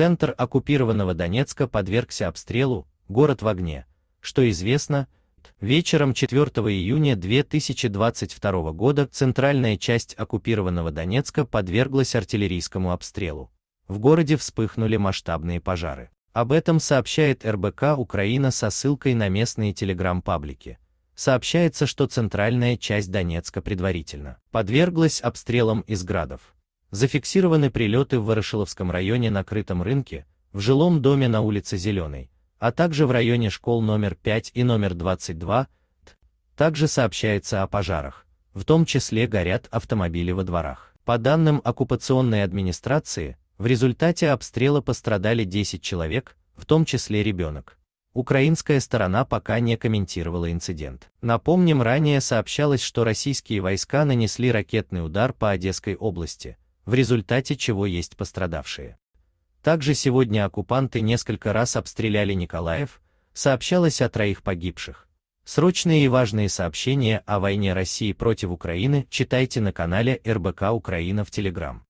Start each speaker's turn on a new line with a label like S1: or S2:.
S1: Центр оккупированного Донецка подвергся обстрелу, город в огне, что известно, вечером 4 июня 2022 года центральная часть оккупированного Донецка подверглась артиллерийскому обстрелу. В городе вспыхнули масштабные пожары. Об этом сообщает РБК Украина со ссылкой на местные телеграм-паблики. Сообщается, что центральная часть Донецка предварительно подверглась обстрелам из градов. Зафиксированы прилеты в Ворошиловском районе на крытом рынке, в жилом доме на улице Зеленой, а также в районе школ номер 5 и номер 22, также сообщается о пожарах, в том числе горят автомобили во дворах. По данным оккупационной администрации, в результате обстрела пострадали 10 человек, в том числе ребенок. Украинская сторона пока не комментировала инцидент. Напомним, ранее сообщалось, что российские войска нанесли ракетный удар по Одесской области, в результате чего есть пострадавшие. Также сегодня оккупанты несколько раз обстреляли Николаев, сообщалось о троих погибших. Срочные и важные сообщения о войне России против Украины читайте на канале РБК Украина в Телеграм.